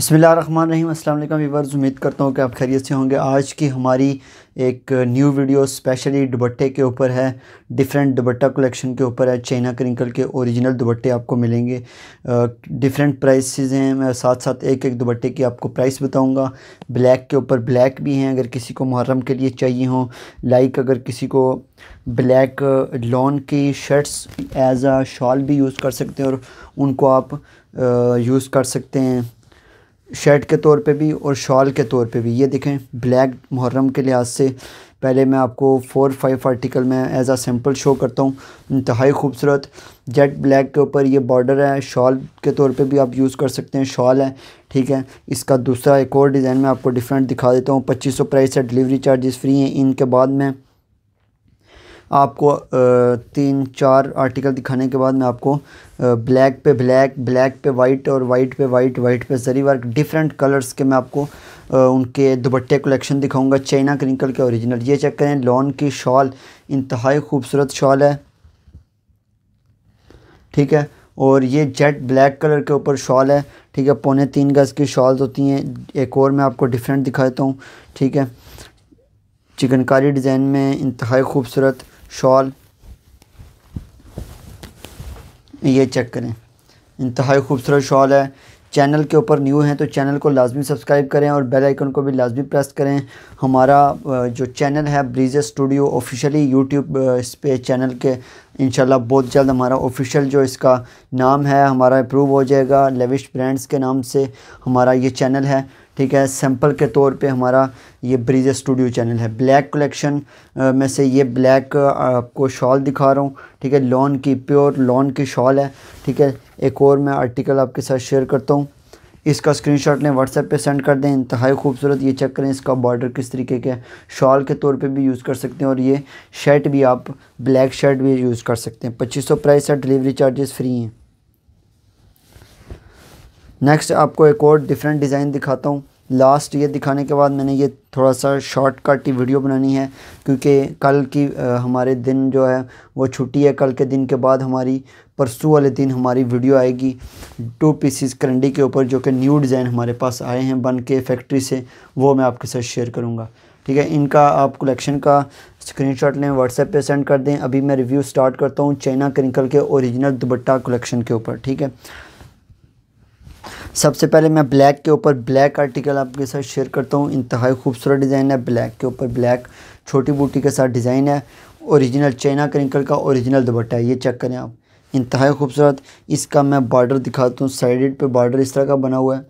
बसमिल अल्लाम वीवर्स उम्मीद करता हूँ कि आप खैरियत से होंगे आज की हमारी एक न्यू वीडियो स्पेशली दुबट्टे के ऊपर है डिफरेंट दुबट्टा कलेक्शन के ऊपर है चाइना क्रिंकल के ओरिजिनल दुबट्टे आपको मिलेंगे डिफरेंट प्राइसेस हैं मैं साथ साथ एक एक दुबट्टे की आपको प्राइस बताऊंगा ब्लैक के ऊपर ब्लैक भी हैं अगर किसी को मुहर्रम के लिए चाहिए हों लाइक अगर किसी को ब्लैक लॉन की शर्ट्स एज आ शॉल भी यूज़ कर सकते हैं और उनको आप यूज़ कर सकते हैं शर्ट के तौर पे भी और शॉल के तौर पे भी ये देखें ब्लैक मुहर्रम के लिहाज से पहले मैं आपको फ़ोर फाइव आर्टिकल में एज आ सैम्पल शो करता हूँ इंतहाई खूबसूरत जेट ब्लैक के ऊपर ये बॉर्डर है शॉल के तौर पे भी आप यूज़ कर सकते हैं शॉल है ठीक है इसका दूसरा एक और डिज़ाइन मैं आपको डिफरेंट दिखा देता हूँ पच्चीस सौ प्राइस है डिलीवरी चार्जेस फ्री हैं इनके बाद में आपको तीन चार आर्टिकल दिखाने के बाद मैं आपको ब्लैक पे ब्लैक ब्लैक पे वाइट और वाइट पे वाइट वाइट पे जरी वर्क डिफरेंट कलर्स के मैं आपको उनके दुपट्टे कलेक्शन दिखाऊंगा चाइना क्रिंकल के ओरिजिनल ये चेक करें लॉन की शॉल इंतहाई खूबसूरत शॉल है ठीक है और ये जेट ब्लैक कलर के ऊपर शॉल है ठीक है पौने तीन गज़ की शॉल्स होती हैं एक और मैं आपको डिफरेंट दिखाता हूँ ठीक है चिकनकारी डिज़ाइन में इंतहाई खूबसूरत शॉल ये चेक करें इंतहाई खूबसूरत शॉल है चैनल के ऊपर न्यू हैं तो चैनल को लाजमी सब्सक्राइब करें और बेल आइकन को भी लाजमी प्रेस करें हमारा जो चैनल है ब्रीजे स्टूडियो ऑफिशियली यूट्यूब इस पे चैनल के इंशाल्लाह बहुत जल्द हमारा ऑफिशियल जो इसका नाम है हमारा अप्रूव हो जाएगा लेविश ब्रांड्स के नाम से हमारा ये चैनल है ठीक है सैंपल के तौर पे हमारा ये ब्रिज स्टूडियो चैनल है ब्लैक कलेक्शन में से ये ब्लैक आपको शॉल दिखा रहा हूँ ठीक है लॉन की प्योर लॉन की शॉल है ठीक है एक और मैं आर्टिकल आपके साथ शेयर करता हूँ इसका स्क्रीनशॉट लें व्हाट्सएप पे सेंड कर दें इंतहाई खूबसूरत ये चेक करें इसका बॉर्डर किस तरीके का शॉल के तौर पे भी यूज़ कर सकते हैं और ये शर्ट भी आप ब्लैक शर्ट भी यूज़ कर सकते हैं पच्चीस सौ प्राइस है डिलीवरी चार्जेस फ्री हैं नेक्स्ट आपको एक और डिफरेंट डिज़ाइन दिखाता हूँ लास्ट ये दिखाने के बाद मैंने ये थोड़ा सा कट ही वीडियो बनानी है क्योंकि कल की आ, हमारे दिन जो है वो छुट्टी है कल के दिन के बाद हमारी परसों वाले दिन हमारी वीडियो आएगी टू पीसीस करंडी के ऊपर जो कि न्यू डिज़ाइन हमारे पास आए हैं बन के फैक्ट्री से वो मैं आपके साथ शेयर करूँगा ठीक है इनका आप कलेक्शन का शॉट लें व्हाट्सएप पर सेंड कर दें अभी मैं रिव्यू स्टार्ट करता हूँ चाइना क्रिंकल के औरिजिनल दुपट्टा कलेक्शन के ऊपर ठीक है सबसे पहले मैं ब्लैक के ऊपर ब्लैक आर्टिकल आपके साथ शेयर करता हूँ इंतहाई खूबसूरत डिज़ाइन है ब्लैक के ऊपर ब्लैक छोटी बूटी के साथ डिज़ाइन है ओरिजिनल चाइना क्रिंकल का ओरिजिनल दुपट्टा है ये चेक करें आप इंतहाई खूबसूरत इसका मैं बॉर्डर दिखाता हूँ साइड पर बॉर्डर इस तरह का बना हुआ है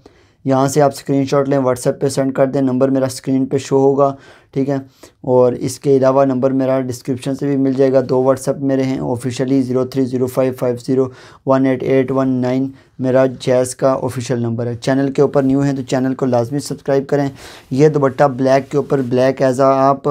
यहाँ से आप स्क्रीनशॉट लें व्हाट्सएप पे सेंड कर दें नंबर मेरा स्क्रीन पे शो होगा ठीक है और इसके अलावा नंबर मेरा डिस्क्रिप्शन से भी मिल जाएगा दो व्हाट्सएप मेरे हैं officially zero three zero five five zero one eight eight one nine मेरा जैस का ऑफिशियल नंबर है चैनल के ऊपर न्यू है तो चैनल को लाजमी सब्सक्राइब करें यह दुपट्टा ब्लैक के ऊपर ब्लैक एज आ आप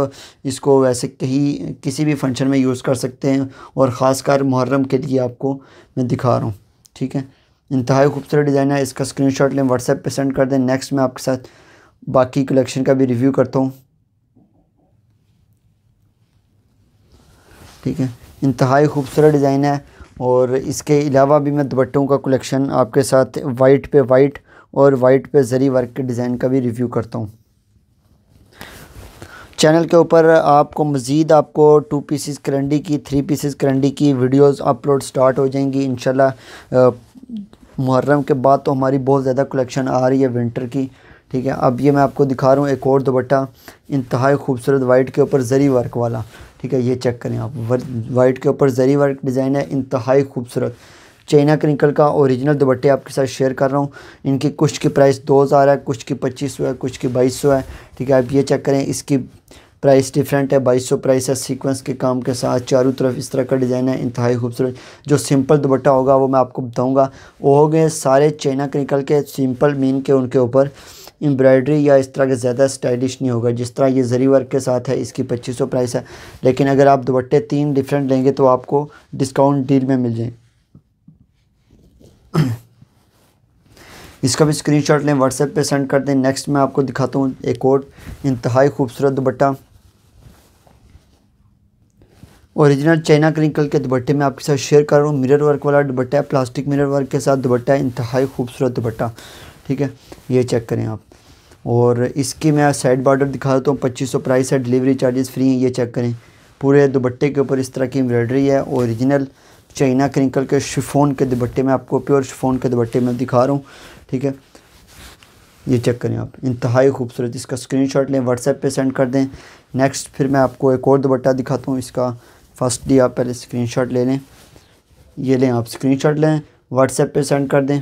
इसको वैसे कहीं किसी भी फंक्शन में यूज़ कर सकते हैं और ख़ासकर मुहर्रम के लिए आपको मैं दिखा रहा हूँ ठीक है इंतहा खूबसूरत डिज़ाइन है इसका स्क्रीन शॉट लें व्हाट्सएप पर सेंड कर दें नेक्स्ट मैं आपके साथ बाकी कलेक्शन का भी रिव्यू करता हूँ ठीक है इंतहाई खूबसूरत डिज़ाइन है और इसके अलावा भी मैं दुपट्टों का कलेक्शन आपके साथ वाइट पे वाइट और वाइट पे जरी वर्क के डिज़ाइन का भी रिव्यू करता हूँ चैनल के ऊपर आपको मज़ीद आपको टू पीसीस करंडी की थ्री पीसीस करंडी की वीडियोस अपलोड स्टार्ट हो जाएंगी इन मुहर्रम के बाद तो हमारी बहुत ज़्यादा कलेक्शन आ रही है विंटर की ठीक है अब ये मैं आपको दिखा रहा हूँ एक और दुपट्टा इंतहाई खूबसूरत वाइट के ऊपर जरी वर्क वाला ठीक है ये चेक करें आप वाइट के ऊपर जरी वर्क डिज़ाइन है इंतहाई खूबसूरत चाइना क्रिंकल का ओरिजिनल दुपट्टे आपके साथ शेयर कर रहा हूँ इनकी कुछ की प्राइस दो हज़ार है कुछ की पच्चीस सौ है कुछ की बाईस सौ है ठीक है आप ये चेक करें इसकी प्राइस डिफरेंट है बाईस सौ प्राइस है सीक्वेंस के काम के साथ चारों तरफ इस तरह का डिज़ाइन है इंतहाई खूबसूरत जो सिंपल दुपट्टा होगा वो मैं आपको बताऊँगा वो हो गए सारे चाइना के निकल के सिंपल मीन के उनके ऊपर एम्ब्रॉयडरी या इस तरह के ज़्यादा स्टाइलिश नहीं होगा जिस तरह ये जरी वर्क के साथ है इसकी पच्चीस सौ प्राइस है लेकिन अगर आप दुपट्टे तीन डिफरेंट लेंगे तो आपको डिस्काउंट डील में मिल जाए इसका भी स्क्रीनशॉट लें व्हाट्सएप पे सेंड कर दें नेक्स्ट मैं आपको दिखाता हूँ एक और इंतहाई खूबसूरत दुपट्टा ओरिजिनल चाइना क्रिंकल के दुपट्टे में आपके साथ शेयर कर रहा हूँ मिरर वर्क वाला दुपट्टा है प्लास्टिक मिरर वर्क के साथ दुपट्टा है इंतहाई खूबसूरत दुपट्टा ठीक है ये चेक करें आप और इसकी मैं साइड बॉर्डर दिखा देता हूँ पच्चीस सौ प्राइस है डिलीवरी चार्जेस फ्री हैं ये चेक करें पूरे दुपट्टे के ऊपर इस तरह की एम्ब्रॉयडरी है औरिजिनल चाइना क्रिंकल के शिफोन के दुपट्टे में आपको प्योर शिफोन के दुपट्टे में दिखा रहा हूँ ठीक है ये चेक करें आप इंतहाई खूबसूरत इसका स्क्रीनशॉट लें व्हाट्सएप पे सेंड कर दें नेक्स्ट फिर मैं आपको एक और दुपट्टा दिखाता हूँ इसका फर्स्टली आप पहले स्क्रीनशॉट ले लें ये लें आप स्क्रीनशॉट लें व्हाट्सएप पे सेंड कर दें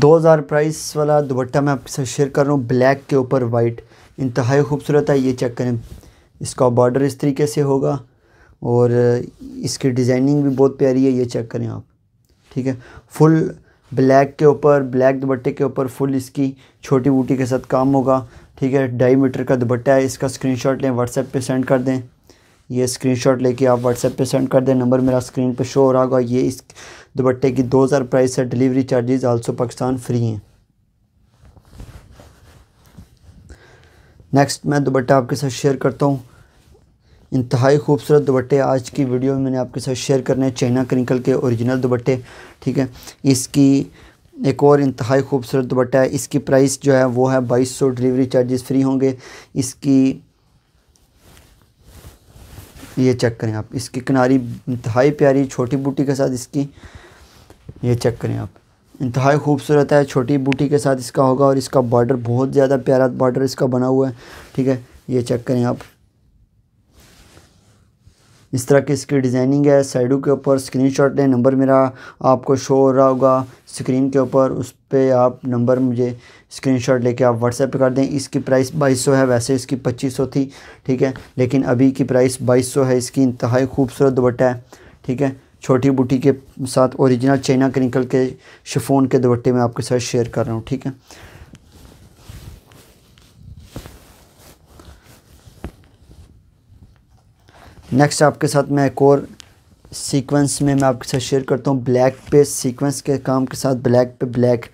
दो हज़ार प्राइस वाला दुपट्टा मैं आपके साथ शेयर कर रहा हूँ ब्लैक के ऊपर वाइट इंतहाई खूबसूरत है ये चेक करें इसका बॉर्डर इस तरीके से होगा और इसकी डिज़ाइनिंग भी बहुत प्यारी है ये चेक करें आप ठीक है फुल ब्लैक के ऊपर ब्लैक दुपट्टे के ऊपर फुल इसकी छोटी बूटी के साथ काम होगा ठीक है ढाई मीटर का दुपट्टा है इसका स्क्रीनशॉट लें व्हाट्सएप पे सेंड कर दें ये स्क्रीनशॉट लेके आप व्हाट्सएप पे सेंड कर दें नंबर मेरा स्क्रीन पे शो हो रहा होगा ये इस दुपट्टे की दो हज़ार प्राइस है delivery charges also Pakistan free हैं नेक्स्ट मैं दुपट्टा आपके साथ शेयर करता हूँ इंतहाई खूबसूरत दुपट्टे आज की वीडियो में मैंने आपके साथ शेयर करने हैं चाइना क्रिंकल के ओरिजिनल दुपट्टे ठीक है इसकी एक और इंतहाई खूबसूरत दुपट्टा है इसकी प्राइस जो है वो है बाईस सौ डिलीवरी चार्जेस फ्री होंगे इसकी ये चेक करें आप इसकी किनारी इंतहाई प्यारी छोटी बूटी के साथ इसकी ये चेक करें आप इंतहाई खूबसूरत है छोटी बूटी के साथ इसका होगा और इसका बॉर्डर बहुत ज़्यादा प्यारा बॉर्डर इसका बना हुआ है ठीक है ये चेक करें आप इस तरह की इसकी डिज़ाइनिंग है साइडों के ऊपर स्क्रीन शॉट लें नंबर मेरा आपको शो हो रहा होगा स्क्रीन के ऊपर उस पर आप नंबर मुझे स्क्रीन शॉट लेके आप व्हाट्सएप कर दें इसकी प्राइस बाईस सौ है वैसे इसकी पच्चीस सौ थी ठीक है लेकिन अभी की प्राइस बाईस सौ है इसकी इंतहाई खूबसूरत दुपट्टा है ठीक है छोटी बूटी के साथ ओरिजिनल चाइना क्रिंकल के शिफोन के दुपट्टे में आपके साथ शेयर कर रहा हूँ ठीक है नेक्स्ट आपके साथ मैं एक और सीक्वेंस में मैं आपके साथ शेयर करता हूँ ब्लैक पे सीक्वेंस के काम के साथ ब्लैक पे ब्लैक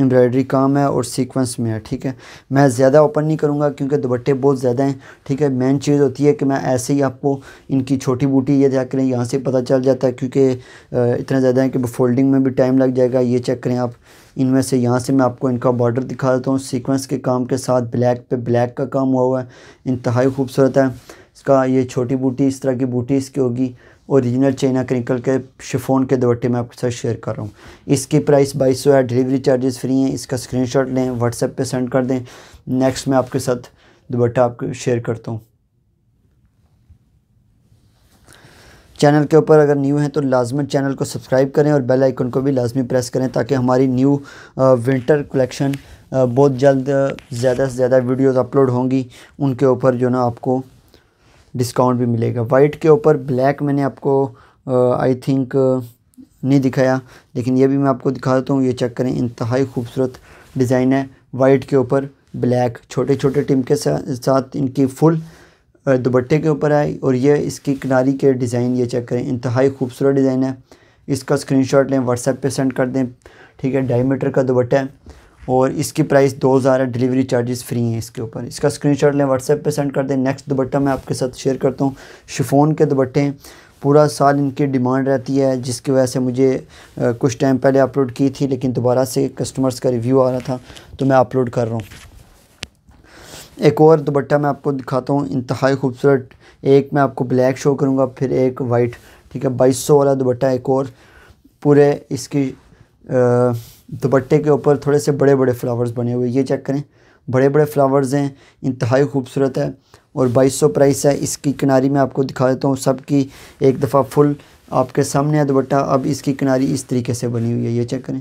एम्ब्रॉयडरी काम है और सीक्वेंस में है ठीक है मैं ज़्यादा ओपन नहीं करूँगा क्योंकि दुपट्टे बहुत ज़्यादा हैं ठीक है मेन चीज़ होती है कि मैं ऐसे ही आपको इनकी छोटी बूटी ये चेक करें यहाँ से पता चल जाता है क्योंकि इतना ज़्यादा है कि फोल्डिंग में भी टाइम लग जाएगा ये चेक करें आप इनमें से यहाँ से मैं आपको इनका बॉर्डर दिखा देता हूँ सीक्वेंस के काम के साथ ब्लैक पे ब्लैक का काम हुआ हुआ है इंतहाई खूबसूरत है इसका ये छोटी बूटी इस तरह की बूटी इसकी होगी ओरिजिनल चाइना क्रिंकल के शिफोन के दुपट्टे में आपके साथ शेयर कर रहा हूँ इसकी प्राइस बाईस सौ है डिलीवरी चार्जेस फ्री हैं इसका स्क्रीनशॉट लें व्हाट्सएप पे सेंड कर दें नेक्स्ट मैं आपके साथ दुपट्टा आपको शेयर करता हूँ चैनल के ऊपर अगर न्यू हैं तो लाजमन चैनल को सब्सक्राइब करें और बेल आइकन को भी लाजमी प्रेस करें ताकि हमारी न्यू विंटर कलेक्शन बहुत जल्द ज़्यादा से ज़्यादा वीडियोस अपलोड होंगी उनके ऊपर जो ना आपको डिस्काउंट भी मिलेगा वाइट के ऊपर ब्लैक मैंने आपको आई थिंक नहीं दिखाया लेकिन ये भी मैं आपको दिखा देता हूँ ये चेक करें इंतहाई खूबसूरत डिज़ाइन है वाइट के ऊपर ब्लैक छोटे छोटे टिम के साथ इनकी फुल दुपट्टे के ऊपर आई और ये इसकी किनारी के डिज़ाइन ये चेक करें इंतहाई खूबसूरत डिज़ाइन है इसका स्क्रीनशॉट लें व्हाट्सएप पे सेंड कर दें ठीक है डायमीटर मीटर का दुपट्टा है और इसकी प्राइस दो हज़ार है डिलीवरी चार्जेस फ्री हैं इसके ऊपर इसका स्क्रीनशॉट लें व्हाट्सएप पे सेंड कर दें नेक्स्ट दुपट्टा मैं आपके साथ शेयर करता हूँ शिफोन के दुपट्टे हैं पूरा साल इनकी डिमांड रहती है जिसकी वजह से मुझे कुछ टाइम पहले अपलोड की थी लेकिन दोबारा से कस्टमर्स का रिव्यू आ रहा था तो मैं अपलोड कर रहा हूँ एक और दुपट्टा मैं आपको दिखाता हूँ इंतहाई खूबसूरत एक मैं आपको ब्लैक शो करूँगा फिर एक वाइट ठीक है बाईस सौ वाला दुपट्टा एक और पूरे इसकी आ, दुपट्टे के ऊपर थोड़े से बड़े बड़े फ्लावर्स बने हुए ये चेक करें बड़े बड़े फ्लावर्स हैं इंतहाई खूबसूरत है और बाईस सौ प्राइस है इसकी किनारी में आपको दिखा देता हूँ सब की एक दफ़ा फुल आपके सामने है दुपट्टा अब इसकी किनारी इस तरीके से बनी हुई है ये चेक करें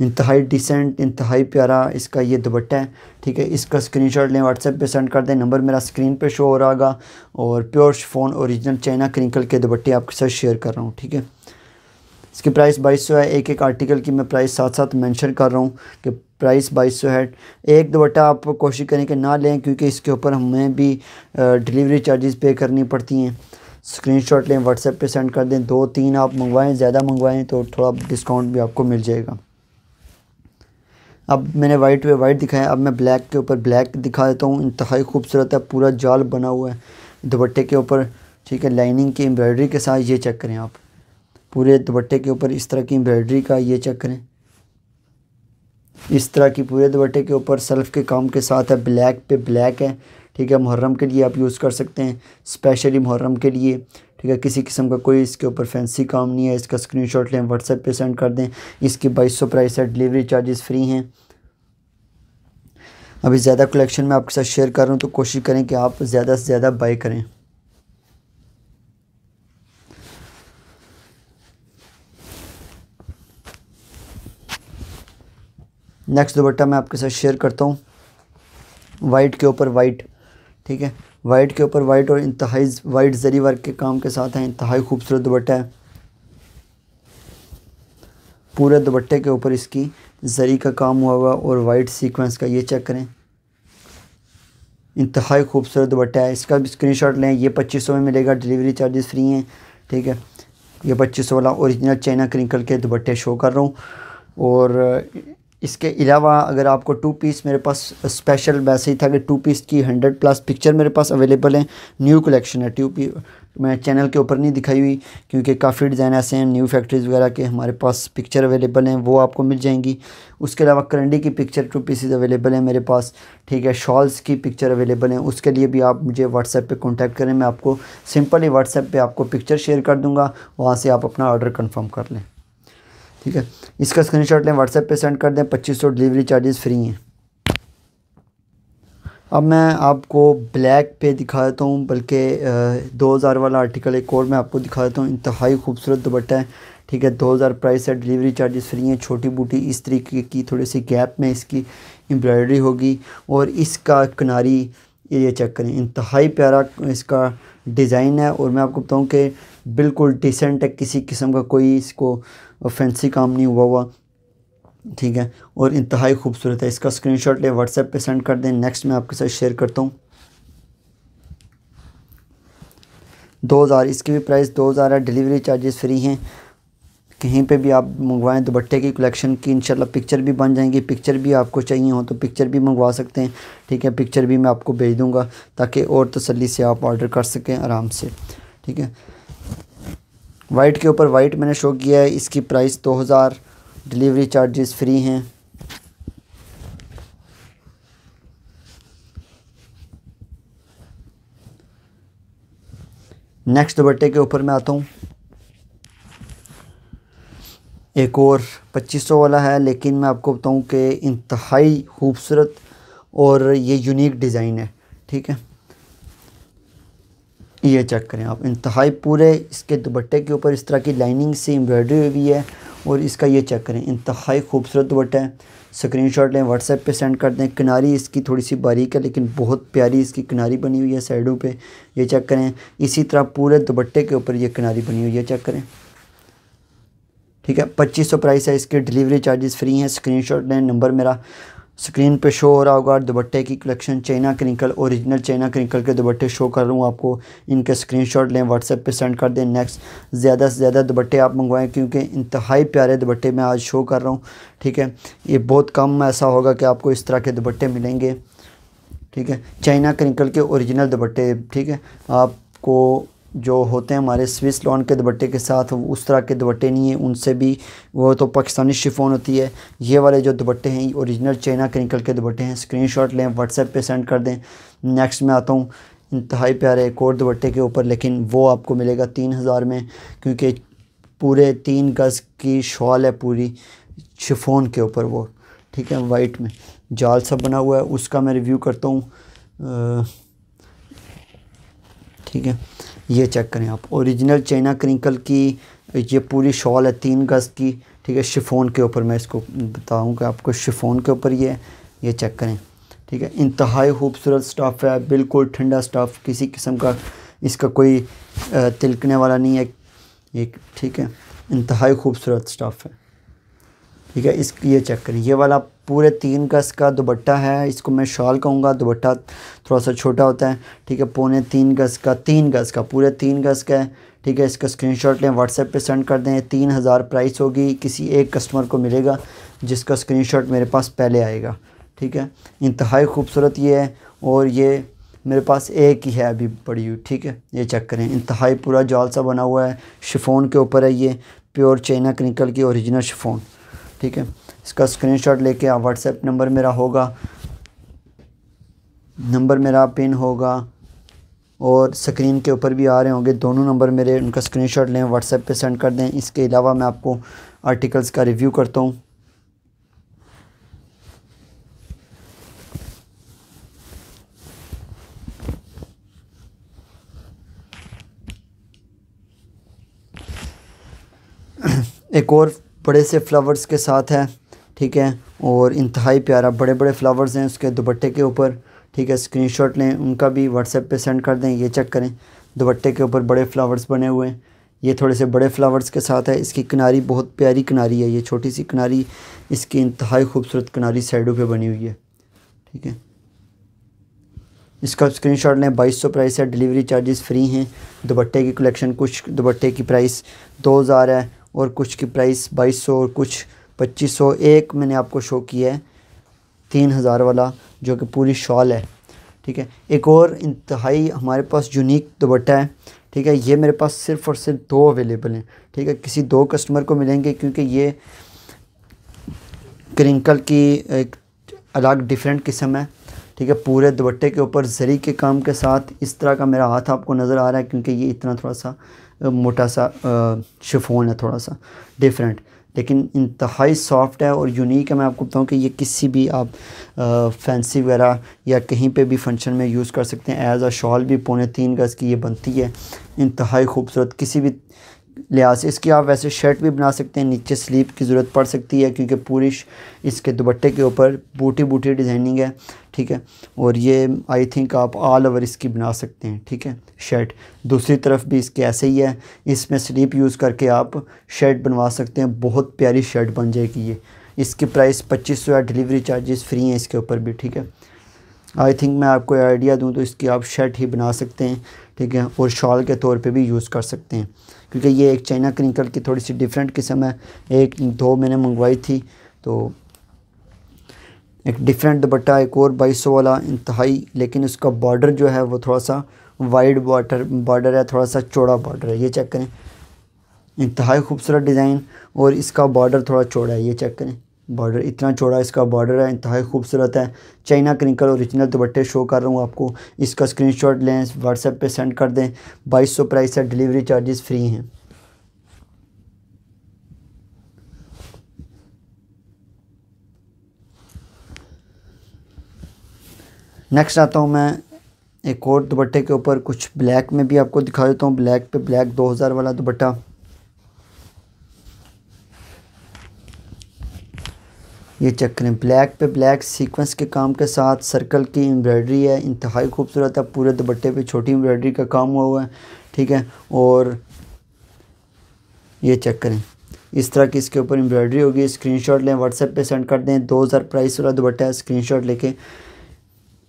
इंतहाई डिसेंट इंतहाई प्यारा इसका ये दुपट्टा है ठीक है इसका स्क्रीनशॉट लें व्हाट्सएप पे सेंड कर दें नंबर मेरा स्क्रीन पे शो हो रहा होगा और प्योर फोन ओरिजिनल चाइना क्रिंकल के दुपट्टे आपके साथ शेयर कर रहा हूँ ठीक है इसकी प्राइस बाईस सौ है एक एक आर्टिकल की मैं प्राइस साथ साथ मेंशन कर रहा हूँ कि प्राइस बाईस सौ है एक दुपट्टा आप कोशिश करें कि ना लें क्योंकि इसके ऊपर हमें भी डिलीवरी चार्जेस पे करनी पड़ती हैं स्क्रीनशॉट लें व्हाट्सएप पे सेंड कर दें दो तीन आप मंगवाएं ज़्यादा मंगवाएं तो थोड़ा डिस्काउंट भी आपको मिल जाएगा अब मैंने वाइट पे वाइट दिखाया अब मैं ब्लैक के ऊपर ब्लैक दिखा देता हूँ इंतहाई खूबसूरत है पूरा जाल बना हुआ है दुपट्टे के ऊपर ठीक है लाइनिंग की एम्ब्रॉयडरी के साथ ये चेक करें आप पूरे दुपट्टे के ऊपर इस तरह की एम्ब्रॉयडरी का ये चेक करें इस तरह की पूरे दुपट्टे के ऊपर सेल्फ के काम के साथ है ब्लैक पे ब्लैक है ठीक है मुहर्रम के लिए आप यूज़ कर सकते हैं स्पेशली मुहर्रम के लिए ठीक है किसी किस्म का कोई इसके ऊपर फैंसी काम नहीं है इसका स्क्रीनशॉट लें व्हाट्सएप पे सेंड कर दें इसकी बाईस सौ प्राइस है डिलीवरी चार्जेस फ्री हैं अभी ज़्यादा कलेक्शन में आपके साथ शेयर कर रहा हूँ तो कोशिश करें कि आप ज़्यादा से ज़्यादा बाई करें नेक्स्ट दुपट्टा मैं आपके साथ शेयर करता हूँ वाइट के ऊपर वाइट ठीक है वाइट के ऊपर वाइट और इंतहाई वाइट जरी वर्क के काम के साथ है इंतहाई खूबसूरत दुपट्टा है पूरे दुपट्टे के ऊपर इसकी जरी का काम हुआ हुआ और वाइट सीक्वेंस का ये चेक करें इंतहाई खूबसूरत दुपट्टा है इसका भी स्क्रीन शॉट लें ये पच्चीस सौ में मिलेगा डिलीवरी चार्जेस फ्री हैं ठीक है ये पच्चीस सौ वाला ओरिजिनल चाइना क्रिंकल के दुपट्टे शो कर रहा हूँ और इसके अलावा अगर आपको टू पीस मेरे पास स्पेशल वैसे ही था कि टू पीस की हंड्रेड प्लस पिक्चर मेरे पास अवेलेबल है न्यू कलेक्शन है ट्यू पी मैं चैनल के ऊपर नहीं दिखाई हुई क्योंकि काफ़ी डिज़ाइन ऐसे हैं न्यू फैक्ट्रीज़ वगैरह के हमारे पास पिक्चर अवेलेबल हैं वो आपको मिल जाएंगी उसके अलावा करंडी की पिक्चर टू पीसीज अवेलेबल हैं मेरे पास ठीक है शॉल्स की पिक्चर अवेलेबल हैं उसके लिए भी आप मुझे व्हाट्सएप पे कांटेक्ट करें मैं आपको सिंपली व्हाट्सएप पे आपको पिक्चर शेयर कर दूँगा वहाँ से आप अपना ऑर्डर कन्फर्म कर लें ठीक है इसका स्क्रीनशॉट लें व्हाट्सएप पे सेंड कर दें पच्चीस सौ डिलीवरी चार्जेस फ्री हैं अब मैं आपको ब्लैक पे दिखा देता हूँ बल्कि दो हज़ार वाला आर्टिकल एक और मैं आपको दिखा देता हूँ इंतहाई खूबसूरत दुपट्टा है ठीक है दो हज़ार प्राइस है डिलीवरी चार्जेस फ्री हैं छोटी बूटी इस तरीके की थोड़ी सी गैप में इसकी एम्ब्रॉयडरी होगी और इसका किनारी ये चेक करें इंतहाई प्यारा इसका डिज़ाइन है और मैं आपको बताऊँ कि बिल्कुल डिसेंट है किसी किस्म का कोई इसको और फैंसी काम नहीं हुआ हुआ ठीक है और इंतहाई खूबसूरत है इसका स्क्रीनशॉट ले व्हाट्सएप पे सेंड कर दें नेक्स्ट मैं आपके साथ शेयर करता हूँ दो हज़ार इसकी भी प्राइस दो हज़ार है डिलीवरी चार्जेस फ्री हैं कहीं पे भी आप मंगवाएं दुपट्टे की कलेक्शन की इंशाल्लाह पिक्चर भी बन जाएंगी पिक्चर भी आपको चाहिए हो तो पिक्चर भी मंगवा सकते हैं ठीक है पिक्चर भी मैं आपको भेज दूँगा ताकि और तसली से आप ऑर्डर कर सकें आराम से ठीक है वाइट के ऊपर वाइट मैंने शो किया है इसकी प्राइस दो हज़ार डिलीवरी चार्जेस फ्री हैं नेक्स्ट दुपट्टे के ऊपर मैं आता हूँ एक और 2500 वाला है लेकिन मैं आपको बताऊँ कि इंतहाई खूबसूरत और ये यूनिक डिज़ाइन है ठीक है ये चेक करें आप इंतहाई पूरे इसके दुपट्टे के ऊपर इस तरह की लाइनिंग से एम्ब्रॉयडरी हुई है और इसका ये चेक करें इंतहाई खूबसूरत दुपट्टा है स्क्रीन शॉट लें व्हाट्सएप पे सेंड कर दें किनारी इसकी थोड़ी सी बारीक है लेकिन बहुत प्यारी इसकी किनारी बनी हुई है साइडों पे ये चेक करें इसी तरह पूरे दुपट्टे के ऊपर ये किनारी बनी हुई है चेक करें ठीक है पच्चीस सौ प्राइस है इसके डिलीवरी चार्जेस फ्री हैं स्क्रीन शॉट लें नंबर मेरा स्क्रीन पे शो हो रहा होगा दुपट्टे की collection China crinkle original China crinkle के दुपट्टे शो कर रहा हूँ आपको इनके स्क्रीनशॉट लें व्हाट्सएप पे सेंड कर दें नेक्स्ट ज़्यादा से ज़्यादा दुपट्टे आप मंगवाएं क्योंकि इंतहाई प्यारे दुबट्टे मैं आज शो कर रहा हूँ ठीक है ये बहुत कम ऐसा होगा कि आपको इस तरह के दुपट्टे मिलेंगे ठीक है चाइना क्रिंकल के औरिजिनल दुपट्टे ठीक है आपको जो होते हैं हमारे स्विस लॉन के दुपट्टे के साथ उस तरह के दुपट्टे नहीं हैं उनसे भी वो तो पाकिस्तानी शिफोन होती है ये वाले जो दुपट्टे हैं ओरिजिनल चाइना के निकल के दुपट्टे हैं स्क्रीनशॉट लें व्हाट्सएप पे सेंड कर दें नेक्स्ट में आता हूँ इंतहाई प्यारे एक और दुपट्टे के ऊपर लेकिन वो आपको मिलेगा तीन हज़ार में क्योंकि पूरे तीन गज़ की शॉल है पूरी शिफोन के ऊपर वो ठीक है वाइट में जाल सब बना हुआ है उसका मैं रिव्यू करता हूँ ठीक है ये चेक करें आप ओरिजिनल चाइना क्रिंकल की ये पूरी शॉल है तीन गज की ठीक है शिफोन के ऊपर मैं इसको बताऊँगा आपको शिफोन के ऊपर ये ये चेक करें ठीक है इंतहाई खूबसूरत स्टफ़ है बिल्कुल ठंडा स्टफ़ किसी किस्म का इसका कोई तिलकने वाला नहीं है एक ठीक है इंतहाई खूबसूरत स्टफ़ है ठीक है इस ये चेक करें ये वाला पूरे तीन गज का दुबट्टा है इसको मैं शॉल कहूँगा दुबट्टा थोड़ा सा छोटा होता है ठीक है पौने तीन गज का तीन गज का पूरे तीन गज का है ठीक है इसका स्क्रीनशॉट लें व्हाट्सएप पे सेंड कर दें तीन हज़ार प्राइस होगी किसी एक कस्टमर को मिलेगा जिसका स्क्रीनशॉट मेरे पास पहले आएगा ठीक है इंतहाई खूबसूरत ये है और ये मेरे पास एक ही है अभी पड़ी हुई ठीक है ये चेक करें इंतहाई पूरा जाल सा बना हुआ है शिफोन के ऊपर है ये प्योर चाइना क्रिंकल की औरिजिनल शिफोन ठीक है इसका स्क्रीनशॉट लेके आप व्हाट्सएप नंबर मेरा होगा नंबर मेरा पिन होगा और स्क्रीन के ऊपर भी आ रहे होंगे दोनों नंबर मेरे उनका स्क्रीनशॉट लें व्हाट्सएप पे सेंड कर दें इसके अलावा मैं आपको आर्टिकल्स का रिव्यू करता हूँ एक और बड़े से फ्लावर्स के साथ है ठीक है और इंतहाई प्यारा बड़े बड़े फ्लावर्स हैं उसके दुपट्टे के ऊपर ठीक है स्क्रीनशॉट लें उनका भी व्हाट्सएप पे सेंड कर दें ये चेक करें दुपट्टे के ऊपर बड़े फ्लावर्स बने हुए हैं ये थोड़े से बड़े फ्लावर्स के साथ है इसकी किनारी बहुत प्यारी किनारी है ये छोटी सी किनारी इसकी इंतहाई खूबसूरत किनारी साइडों पे बनी हुई है ठीक है इसका स्क्रीन शॉट लें बाईस सौ प्राइस है डिलीवरी चार्जेस फ्री हैं दुपट्टे की कलेक्शन कुछ दुपट्टे की प्राइस दो हज़ार है और कुछ की प्राइस बाईस सौ और कुछ पच्चीस सौ एक मैंने आपको शो किया है तीन हज़ार वाला जो कि पूरी शॉल है ठीक है एक और इंतहाई हमारे पास यूनिक दुपट्टा है ठीक है ये मेरे पास सिर्फ़ और सिर्फ दो अवेलेबल हैं ठीक है किसी दो कस्टमर को मिलेंगे क्योंकि ये क्रिंकल की एक अलग डिफरेंट किस्म है ठीक है पूरे दुपट्टे के ऊपर जरी के काम के साथ इस तरह का मेरा हाथ आपको नज़र आ रहा है क्योंकि ये इतना थोड़ा सा मोटा सा शिफोन है थोड़ा सा डिफरेंट लेकिन इंतहाई सॉफ्ट है और यूनिक है मैं आपको बताऊं कि ये किसी भी आप आ, फैंसी वगैरह या कहीं पे भी फंक्शन में यूज़ कर सकते हैं एज अ शॉल भी पौने तीन गज़ की ये बनती है इंतहाई खूबसूरत किसी भी लिहाज से इसकी आप वैसे शर्ट भी बना सकते हैं नीचे स्लीप की ज़रूरत पड़ सकती है क्योंकि पूरी इसके दुपट्टे के ऊपर बूटी बूटी डिज़ाइनिंग है ठीक है और ये आई थिंक आप ऑल ओवर इसकी बना सकते हैं ठीक है शर्ट दूसरी तरफ भी इसके ऐसे ही है इसमें स्लीप यूज़ करके आप शर्ट बनवा सकते हैं बहुत प्यारी शर्ट बन जाएगी ये इसकी प्राइस पच्चीस सौ है डिलीवरी चार्जेस फ्री हैं इसके ऊपर भी ठीक है आई थिंक मैं आपको आइडिया दूँ तो इसकी आप शर्ट ही बना सकते हैं ठीक है और शॉल के तौर पर भी यूज़ कर सकते हैं क्योंकि ये एक चाइना क्रिंकल की थोड़ी सी डिफरेंट किस्म है एक दो मैंने मंगवाई थी तो एक डिफरेंट दुपट्टा एक और बाईस सौ वाला इंतहाई लेकिन उसका बॉर्डर जो है वो थोड़ा सा वाइड बॉर्डर बॉर्डर है थोड़ा सा चौड़ा बॉर्डर है ये चेक करें इंतहाई खूबसूरत डिज़ाइन और इसका बॉर्डर थोड़ा चौड़ा है ये चेक करें बॉर्डर इतना चौड़ा इसका बॉर्डर है इंतहाई खूबसूरत है चाइना क्रिंकल औरिजिनल दुपट्टे शो कर रहा हूँ आपको इसका स्क्रीनशॉट लें व्हाट्सएप पे सेंड कर दें 2200 प्राइस है डिलीवरी चार्जेस फ्री हैं नेक्स्ट आता हूँ मैं एक और दुपट्टे के ऊपर कुछ ब्लैक में भी आपको दिखा देता हूँ ब्लैक पे ब्लैक 2000 वाला दुपट्टा ये चेक करें ब्लैक पे ब्लैक सीक्वेंस के काम के साथ सर्कल की एम्ब्रॉयडरी है इंतहाई खूबसूरत है पूरे दुपट्टे पे छोटी एम्ब्रॉयडरी का काम हुआ हुआ है ठीक है और ये चेक करें इस तरह की इसके ऊपर एम्ब्रॉयडरी होगी स्क्रीनशॉट लें व्हाट्सएप पे सेंड कर दें दो हज़ार प्राइस वाला दुपट्टा है स्क्रीनशॉट लेके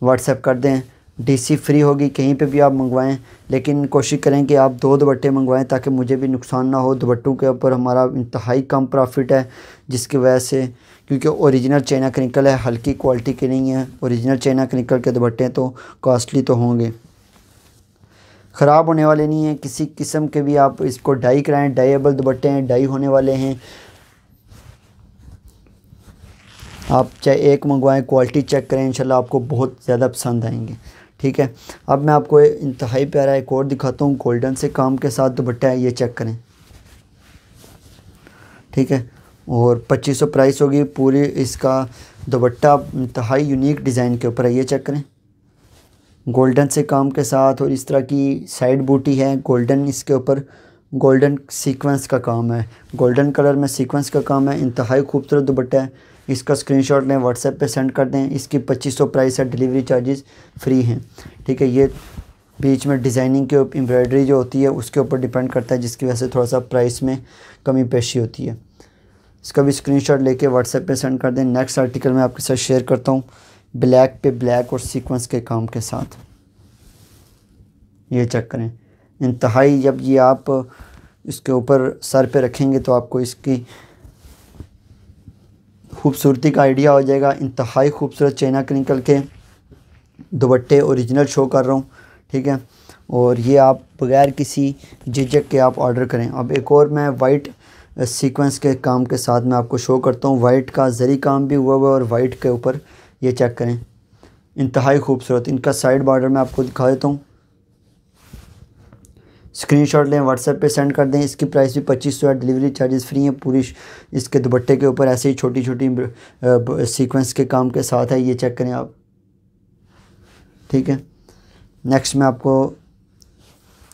व्हाट्सएप कर दें डीसी फ्री होगी कहीं पे भी आप मंगवाएं लेकिन कोशिश करें कि आप दो दुपट्टे मंगवाएं ताकि मुझे भी नुकसान ना हो दुपट्टों के ऊपर हमारा इंतहाई कम प्रॉफिट है जिसकी वजह से क्योंकि ओरिजिनल चाइना क्रिकल है हल्की क्वालिटी के नहीं है ओरिजिनल चाइना क्रिकल के दुपट्टे तो कॉस्टली तो होंगे ख़राब होने वाले नहीं हैं किसी किस्म के भी आप इसको डाई कराएँ डाइएबल दुपट्टे हैं डाई होने वाले हैं आप चाहे एक मंगवाएं क्वालिटी चेक करें इंशाल्लाह आपको बहुत ज़्यादा पसंद आएंगे ठीक है अब मैं आपको इंतहाई प्यारा एक और दिखाता हूँ गोल्डन से काम के साथ दुपट्टा है ये चेक करें ठीक है और 2500 प्राइस होगी पूरी इसका दुपट्टा इंतहाई यूनिक डिज़ाइन के ऊपर है ये चेक करें गोल्डन से काम के साथ और इस तरह की साइड बूटी है गोल्डन इसके ऊपर गोल्डन सीक्वेंस का काम है गोल्डन कलर में सीक्वेंस का काम है इंतहाई खूबसूरत दुपट्टा है इसका स्क्रीनशॉट लें व्हाट्सएप पे सेंड कर दें इसकी 2500 प्राइस है डिलीवरी चार्जेस फ्री हैं ठीक है ये बीच में डिज़ाइनिंग के एम्ब्रॉयडरी जो होती है उसके ऊपर डिपेंड करता है जिसकी वजह से थोड़ा सा प्राइस में कमी पेशी होती है इसका भी शॉट लेके व्हाट्सएप पर सेंड कर दें नेक्स्ट आर्टिकल मैं आपके साथ शेयर करता हूँ ब्लैक पे ब्लैक और सीक्वेंस के काम के साथ ये चेक करें इंतहाई जब ये आप इसके ऊपर सर पे रखेंगे तो आपको इसकी खूबसूरती का आइडिया हो जाएगा इंतहाई खूबसूरत चाइना के निकल के दुबट्टे ओरिजिनल शो कर रहा हूँ ठीक है और ये आप बग़ैर किसी झिझक के आप ऑर्डर करें अब एक और मैं वाइट सीक्वेंस के काम के साथ मैं आपको शो करता हूँ वाइट का ज़री काम भी हुआ हुआ है और वाइट के ऊपर ये चेक करें इंतहाई खूबसूरत इनका साइड बॉर्डर मैं आपको दिखा देता हूँ स्क्रीनशॉट लें व्हाट्सएप पे सेंड कर दें इसकी प्राइस भी पच्चीस सौ है डिलीवरी चार्जेस फ्री हैं पूरी इसके दुपट्टे के ऊपर ऐसे ही छोटी छोटी सीक्वेंस के काम के साथ है ये चेक करें आप ठीक है नेक्स्ट मैं आपको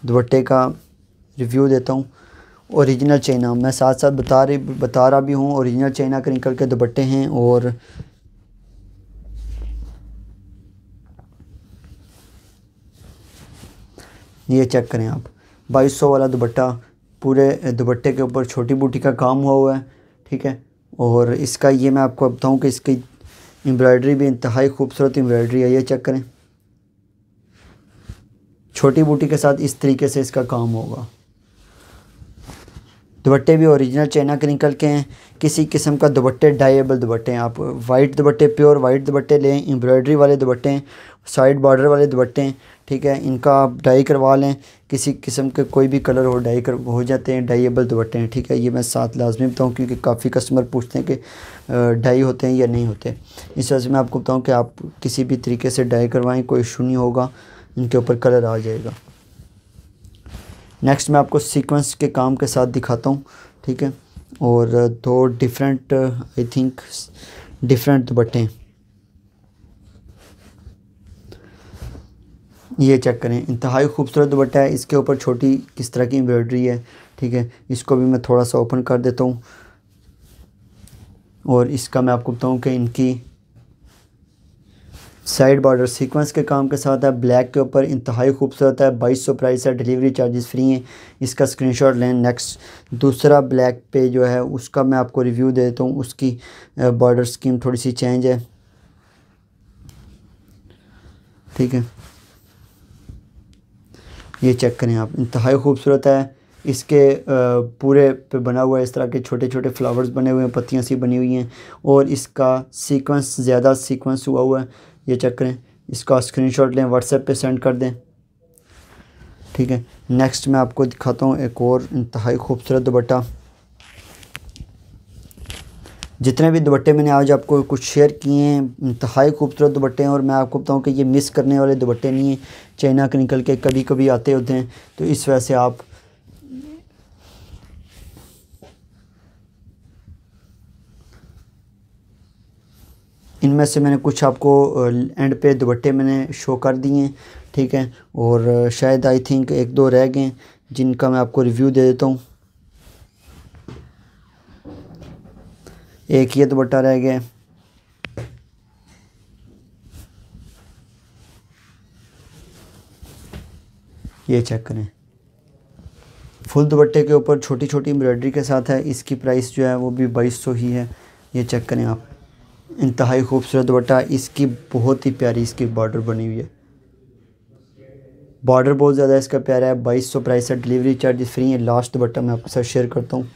दुपट्टे का रिव्यू देता हूँ ओरिजिनल चाइना मैं साथ साथ बता रही बता रहा भी हूँ ओरिजिनल चाइना के निकल के दुपट्टे हैं और ये चेक करें आप बाईस सौ वाला दुपट्टा पूरे दुपट्टे के ऊपर छोटी बूटी का काम हुआ हुआ है ठीक है और इसका ये मैं आपको बताऊँ कि इसकी एम्ब्रॉयडरी भी इंतहाई खूबसूरत एम्ब्रॉयडरी है ये चेक करें छोटी बूटी के साथ इस तरीके से इसका काम होगा दुपट्टे भी ओरिजिनल चाइना के निकल के हैं किसी किस्म का दुपट्टे डाइएबल दुपट्टे हैं आप वाइट दुपट्टे प्योर वाइट दुपट्टे लें एम्ब्रॉयडरी वाले दुपट्टे साइड बॉर्डर वाले दुपट्टे ठीक है इनका आप डाई करवा लें किसी किस्म के कोई भी कलर हो डाई कर हो जाते हैं डाइएबल दुपट्टे हैं ठीक है ये मैं साथ लाजमी बताऊँ क्योंकि काफ़ी कस्टमर पूछते हैं कि डाई होते हैं या नहीं होते इस वजह से मैं आपको बताऊँ कि आप किसी भी तरीके से डाई करवाएँ कोई इशू नहीं होगा इनके ऊपर कलर आ जाएगा नेक्स्ट मैं आपको सीक्वेंस के काम के साथ दिखाता हूँ ठीक है और दो डिफरेंट आई थिंक डिफरेंट दुपट्टे हैं ये चेक करें इंतहाई खूबसूरत दुपट्टा है इसके ऊपर छोटी किस तरह की एम्ब्रॉयडरी है ठीक है इसको भी मैं थोड़ा सा ओपन कर देता हूँ और इसका मैं आपको बताऊँ कि इनकी साइड बॉर्डर सीक्वेंस के काम के साथ है ब्लैक के ऊपर इंतहाई खूबसूरत है बाईस सौ प्राइस है डिलीवरी चार्जेस फ्री हैं इसका स्क्रीनशॉट लें नेक्स्ट दूसरा ब्लैक पे जो है उसका मैं आपको रिव्यू दे देता हूँ उसकी बॉर्डर स्कीम थोड़ी सी चेंज है ठीक है ये चेक करें आप इंतहाई खूबसूरत है इसके पूरे पे बना हुआ है इस तरह के छोटे छोटे फ्लावर्स बने हुए हैं पत्तियाँ सी बनी हुई हैं और इसका सीक्वेंस ज़्यादा सीक्वेंस हुआ हुआ है ये चेक करें इसका स्क्रीनशॉट लें व्हाट्सएप पे सेंड कर दें ठीक है नेक्स्ट मैं आपको दिखाता हूँ एक और इंतहाई खूबसूरत दुपट्टा जितने भी दुपट्टे मैंने आज आपको कुछ शेयर किए हैं इंतहाई खूबसूरत दुपट्टे हैं और मैं आपको बताऊं कि ये मिस करने वाले दुपट्टे नहीं हैं चाइना के निकल के कभी कभी आते होते हैं तो इस वजह से आप इनमें से मैंने कुछ आपको एंड पे दुपट्टे मैंने शो कर दिए ठीक है और शायद आई थिंक एक दो रह गए जिनका मैं आपको रिव्यू दे देता हूँ एक ये दुपट्टा रह गया ये चेक करें फुल दुपट्टे के ऊपर छोटी छोटी एम्ब्रॉयडरी के साथ है इसकी प्राइस जो है वो भी बाईस सौ ही है ये चेक करें आप इंतहाई खूबसूरत दुपट्टा इसकी बहुत ही प्यारी इसकी बॉर्डर बनी हुई है बॉर्डर बहुत ज़्यादा इसका प्यारा है बाईस सौ प्राइस है डिलीवरी चार्जेस फ्री है लास्ट दुपट्टा मैं आपके साथ शेयर करता हूँ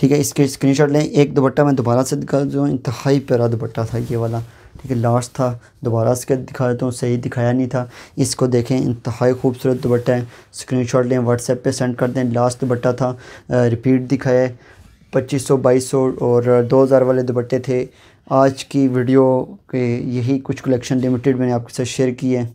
ठीक है इसके स्क्रीनशॉट लें एक दुपट्टा मैं दोबारा से दिखा दूँ इंतहाई प्यारा दुपट्टा था ये वाला ठीक है लास्ट था दोबारा इसके दिखा देता हूँ सही दिखाया नहीं था इसको देखें इंतहाई खूबसूरत दुपट्टा है स्क्रीन शॉट लें व्हाट्सएप पर सेंड कर दें लास्ट दुपट्टा था रिपीट दिखाया पच्चीस सौ बाईस सौ और दो हज़ार वाले दुपट्टे थे आज की वीडियो के यही कुछ कलेक्शन लिमिटेड मैंने आपके साथ शेयर की है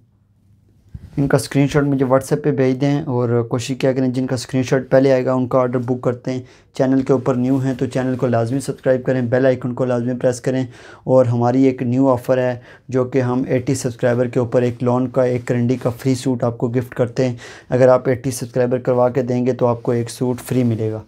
इनका स्क्रीनशॉट मुझे व्हाट्सएप पे भेज दें और कोशिश किया करें जिनका स्क्रीनशॉट पहले आएगा उनका ऑर्डर बुक करते हैं चैनल के ऊपर न्यू हैं तो चैनल को लाजमी सब्सक्राइब करें बेल आइकन को लाजमी प्रेस करें और हमारी एक न्यू ऑफ़र है जो कि हम 80 सब्सक्राइबर के ऊपर एक लॉन का एक करंडी का फ्री सूट आपको गिफ्ट करते हैं अगर आप 80 सब्सक्राइबर करवा के देंगे तो आपको एक सूट फ्री मिलेगा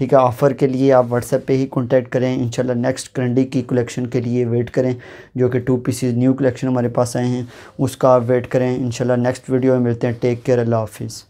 ठीक है ऑफ़र के लिए आप व्हाट्सएप पे ही कॉन्टैक्ट करें इंशाल्लाह नेक्स्ट करंडी की कलेक्शन के लिए वेट करें जो कि टू पीसीज न्यू कलेक्शन हमारे पास आए हैं उसका आप वेट करें इंशाल्लाह नेक्स्ट वीडियो में मिलते हैं टेक केयर अल्लाह हाफिज़